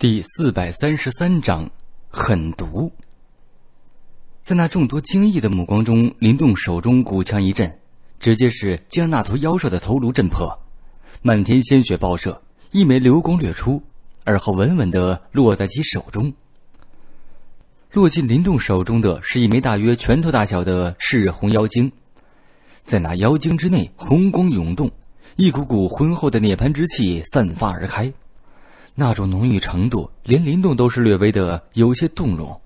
第四百三十三章，狠毒。在那众多惊异的目光中，林动手中古枪一震，直接是将那头妖兽的头颅震破，漫天鲜血爆射，一枚流光掠出，而后稳稳的落在其手中。落进林动手中的是一枚大约拳头大小的赤红妖精，在那妖精之内，红光涌动，一股股浑厚的涅槃之气散发而开。那种浓郁程度，连林动都是略微的有些动容。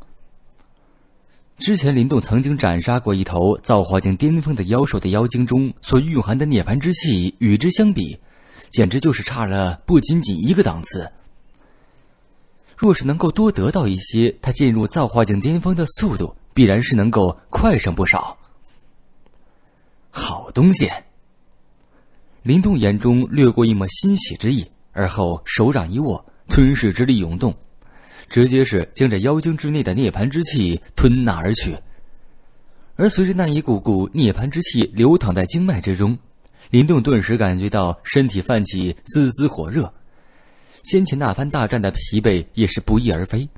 之前林动曾经斩杀过一头造化境巅峰的妖兽的妖精中所蕴含的涅槃之气，与之相比，简直就是差了不仅仅一个档次。若是能够多得到一些，他进入造化境巅峰的速度必然是能够快上不少。好东西，林动眼中掠过一抹欣喜之意。而后，手掌一握，吞噬之力涌动，直接是将这妖精之内的涅槃之气吞纳而去。而随着那一股股涅槃之气流淌在经脉之中，林动顿时感觉到身体泛起丝丝火热，先前那番大战的疲惫也是不翼而飞，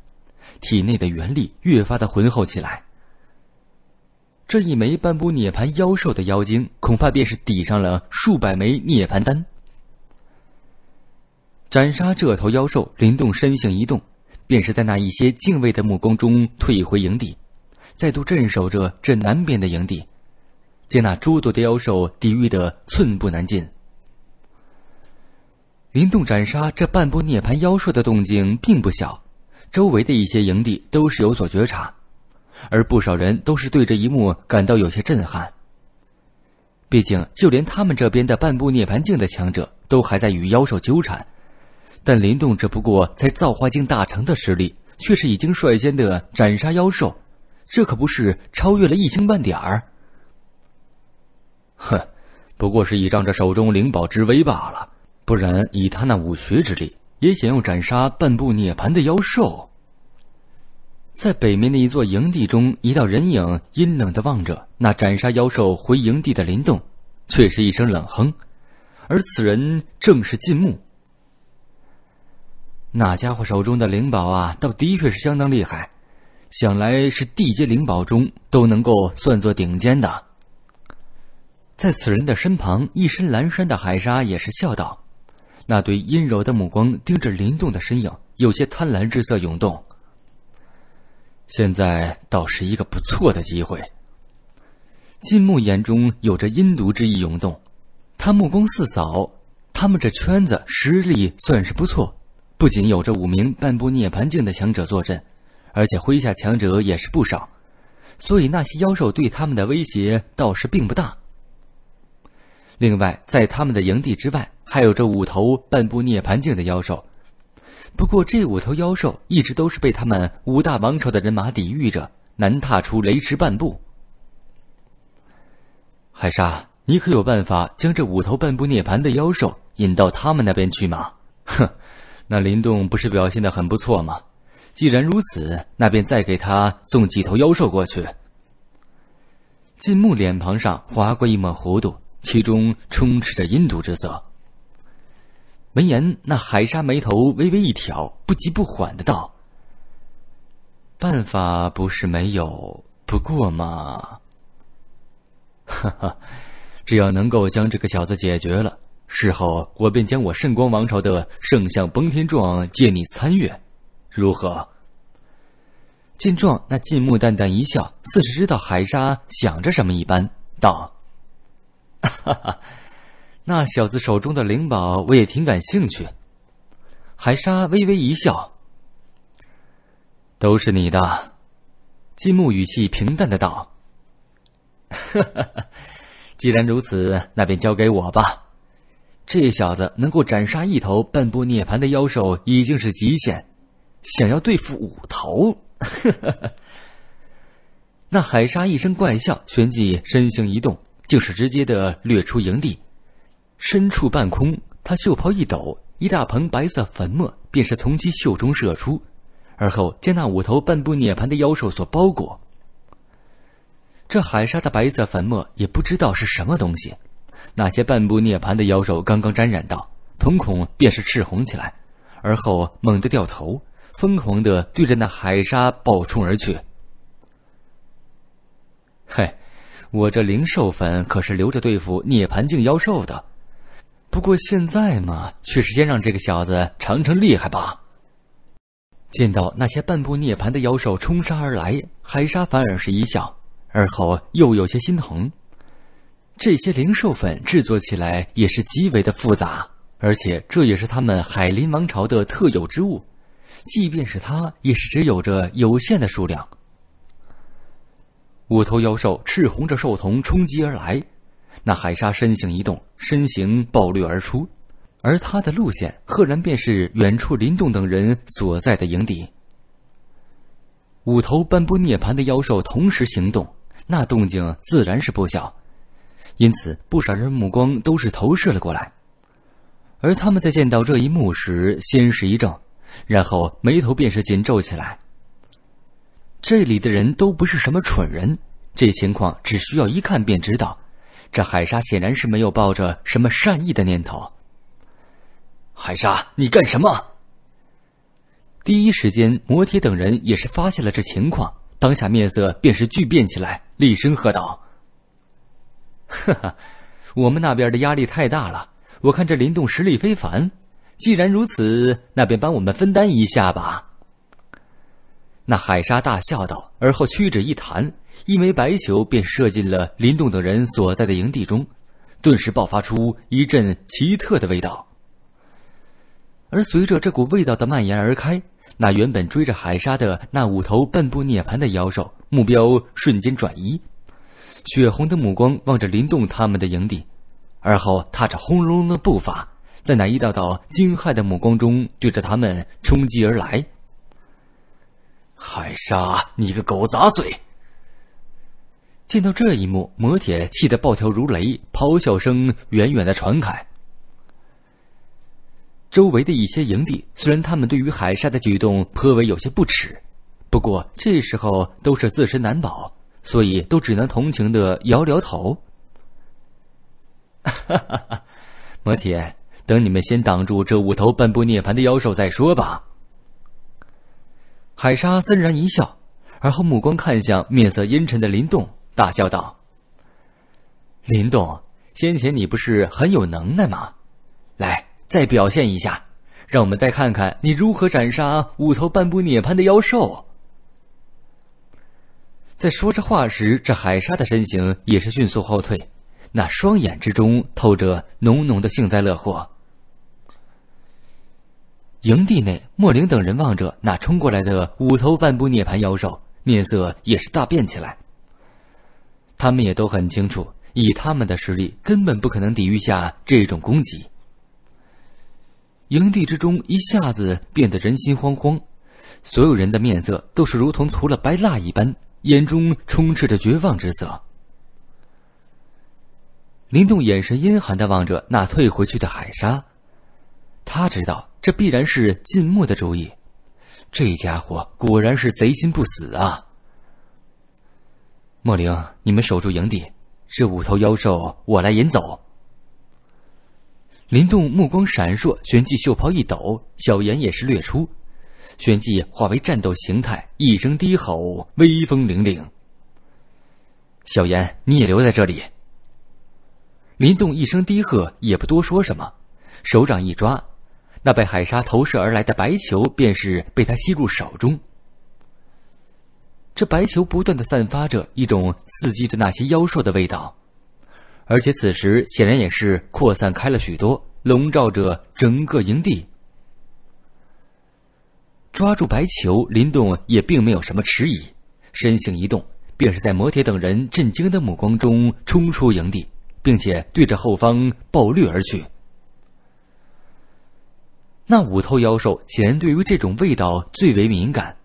体内的元力越发的浑厚起来。这一枚半步涅槃妖兽的妖精，恐怕便是抵上了数百枚涅槃丹。斩杀这头妖兽，林动身形一动，便是在那一些敬畏的目光中退回营地，再度镇守着这南边的营地，将那诸多的妖兽抵御得寸步难进。林动斩杀这半步涅槃妖兽的动静并不小，周围的一些营地都是有所觉察，而不少人都是对这一幕感到有些震撼。毕竟，就连他们这边的半步涅槃境的强者都还在与妖兽纠缠。但林动只不过在造化境大成的实力，却是已经率先的斩杀妖兽，这可不是超越了一星半点儿。哼，不过是倚仗着手中灵宝之威罢了，不然以他那武学之力，也想用斩杀半步涅槃的妖兽。在北面的一座营地中，一道人影阴冷的望着那斩杀妖兽回营地的林动，却是一声冷哼，而此人正是晋木。那家伙手中的灵宝啊，倒的确是相当厉害，想来是地阶灵宝中都能够算作顶尖的。在此人的身旁，一身蓝衫的海沙也是笑道：“那对阴柔的目光盯着林动的身影，有些贪婪之色涌动。”现在倒是一个不错的机会。金木眼中有着阴毒之意涌动，他目光四扫，他们这圈子实力算是不错。不仅有着五名半步涅槃境的强者坐镇，而且麾下强者也是不少，所以那些妖兽对他们的威胁倒是并不大。另外，在他们的营地之外，还有着五头半步涅槃境的妖兽，不过这五头妖兽一直都是被他们五大王朝的人马抵御着，难踏出雷池半步。海沙，你可有办法将这五头半步涅槃的妖兽引到他们那边去吗？哼！那林动不是表现的很不错吗？既然如此，那便再给他送几头妖兽过去。金木脸庞上划过一抹弧度，其中充斥着阴毒之色。闻言，那海沙眉头微微一挑，不急不缓的道：“办法不是没有，不过嘛，哈哈，只要能够将这个小子解决了。”事后，我便将我圣光王朝的圣象崩天状借你参阅，如何？见状，那金木淡淡一笑，似是知道海沙想着什么一般，道：“哈哈，那小子手中的灵宝，我也挺感兴趣。”海沙微微一笑：“都是你的。”金木语气平淡的道：“哈哈，既然如此，那便交给我吧。”这小子能够斩杀一头半步涅槃的妖兽已经是极限，想要对付五头，哈哈！那海沙一声怪笑，旋即身形一动，竟是直接的掠出营地。身处半空，他袖袍一抖，一大盆白色粉末便是从其袖中射出，而后将那五头半步涅槃的妖兽所包裹。这海沙的白色粉末也不知道是什么东西。那些半步涅槃的妖兽刚刚沾染到，瞳孔便是赤红起来，而后猛地掉头，疯狂的对着那海沙暴冲而去。嘿，我这灵兽粉可是留着对付涅槃境妖兽的，不过现在嘛，却是先让这个小子尝尝厉害吧。见到那些半步涅槃的妖兽冲杀而来，海沙反而是一笑，而后又有些心疼。这些灵兽粉制作起来也是极为的复杂，而且这也是他们海林王朝的特有之物，即便是它，也是只有着有限的数量。五头妖兽赤红着兽瞳冲击而来，那海沙身形一动，身形暴掠而出，而他的路线赫然便是远处林动等人所在的营地。五头斑驳涅槃的妖兽同时行动，那动静自然是不小。因此，不少人目光都是投射了过来，而他们在见到这一幕时，先是一怔，然后眉头便是紧皱起来。这里的人都不是什么蠢人，这情况只需要一看便知道。这海沙显然是没有抱着什么善意的念头。海沙，你干什么？第一时间，摩铁等人也是发现了这情况，当下面色便是剧变起来，厉声喝道。哈哈，我们那边的压力太大了。我看这林动实力非凡，既然如此，那便帮我们分担一下吧。那海沙大笑道，而后屈指一弹，一枚白球便射进了林动等人所在的营地中，顿时爆发出一阵奇特的味道。而随着这股味道的蔓延而开，那原本追着海沙的那五头半步涅槃的妖兽目标瞬间转移。血红的目光望着林动他们的营地，而后踏着轰隆隆的步伐，在那一道道惊骇的目光中，对着他们冲击而来。海沙，你个狗杂碎！见到这一幕，魔铁气得暴跳如雷，咆哮声远远的传开。周围的一些营地，虽然他们对于海沙的举动颇为有些不耻，不过这时候都是自身难保。所以，都只能同情的摇摇头。摩铁，等你们先挡住这五头半步涅槃的妖兽再说吧。海沙森然一笑，而后目光看向面色阴沉的林动，大笑道：“林动，先前你不是很有能耐吗？来，再表现一下，让我们再看看你如何斩杀五头半步涅槃的妖兽。”在说着话时，这海沙的身形也是迅速后退，那双眼之中透着浓浓的幸灾乐祸。营地内，莫灵等人望着那冲过来的五头半步涅盘妖兽，面色也是大变起来。他们也都很清楚，以他们的实力，根本不可能抵御下这种攻击。营地之中一下子变得人心惶惶，所有人的面色都是如同涂了白蜡一般。眼中充斥着绝望之色。林动眼神阴寒的望着那退回去的海沙，他知道这必然是晋墨的主意，这家伙果然是贼心不死啊！莫灵，你们守住营地，这五头妖兽我来引走。林动目光闪烁，旋即袖袍一抖，小炎也是掠出。旋即化为战斗形态，一声低吼，威风凛凛。小炎，你也留在这里。林动一声低喝，也不多说什么，手掌一抓，那被海沙投射而来的白球便是被他吸入手中。这白球不断的散发着一种刺激着那些妖兽的味道，而且此时显然也是扩散开了许多，笼罩着整个营地。抓住白球，林动也并没有什么迟疑，身形一动，便是在摩铁等人震惊的目光中冲出营地，并且对着后方暴掠而去。那五头妖兽显然对于这种味道最为敏感，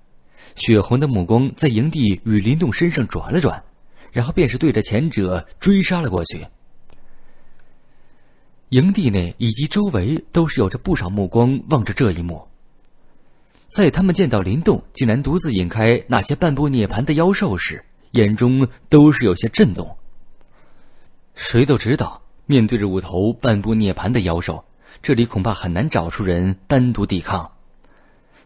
血红的目光在营地与林动身上转了转，然后便是对着前者追杀了过去。营地内以及周围都是有着不少目光望着这一幕。在他们见到林动竟然独自引开那些半步涅槃的妖兽时，眼中都是有些震动。谁都知道，面对着五头半步涅槃的妖兽，这里恐怕很难找出人单独抵抗。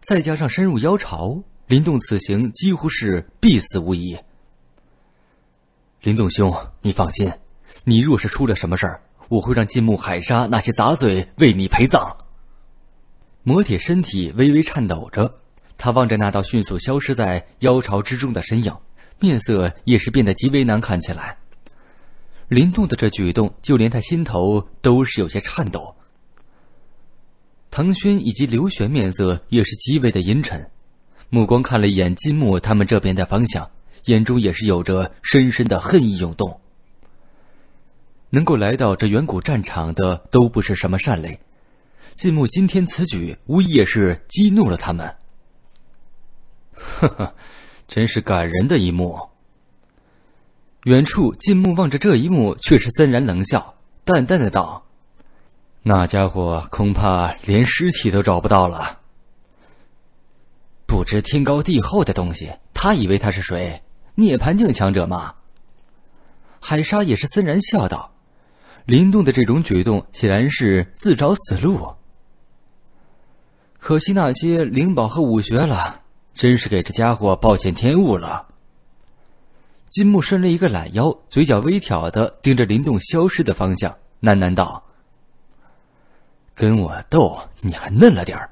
再加上深入妖巢，林动此行几乎是必死无疑。林动兄，你放心，你若是出了什么事儿，我会让金木海沙那些杂碎为你陪葬。魔铁身体微微颤抖着，他望着那道迅速消失在妖潮之中的身影，面色也是变得极为难看起来。林动的这举动，就连他心头都是有些颤抖。唐轩以及刘玄面色也是极为的阴沉，目光看了一眼金木他们这边的方向，眼中也是有着深深的恨意涌动。能够来到这远古战场的，都不是什么善类。近木今天此举，无疑也是激怒了他们。呵呵，真是感人的一幕。远处，近木望着这一幕，却是森然冷笑，淡淡的道：“那家伙恐怕连尸体都找不到了。不知天高地厚的东西，他以为他是谁？涅槃境强者吗？”海沙也是森然笑道：“林动的这种举动，显然是自找死路。”可惜那些灵宝和武学了，真是给这家伙暴殄天物了。金木伸了一个懒腰，嘴角微挑的盯着林动消失的方向，喃喃道：“跟我斗，你还嫩了点儿。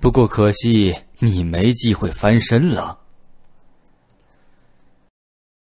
不过可惜，你没机会翻身了。”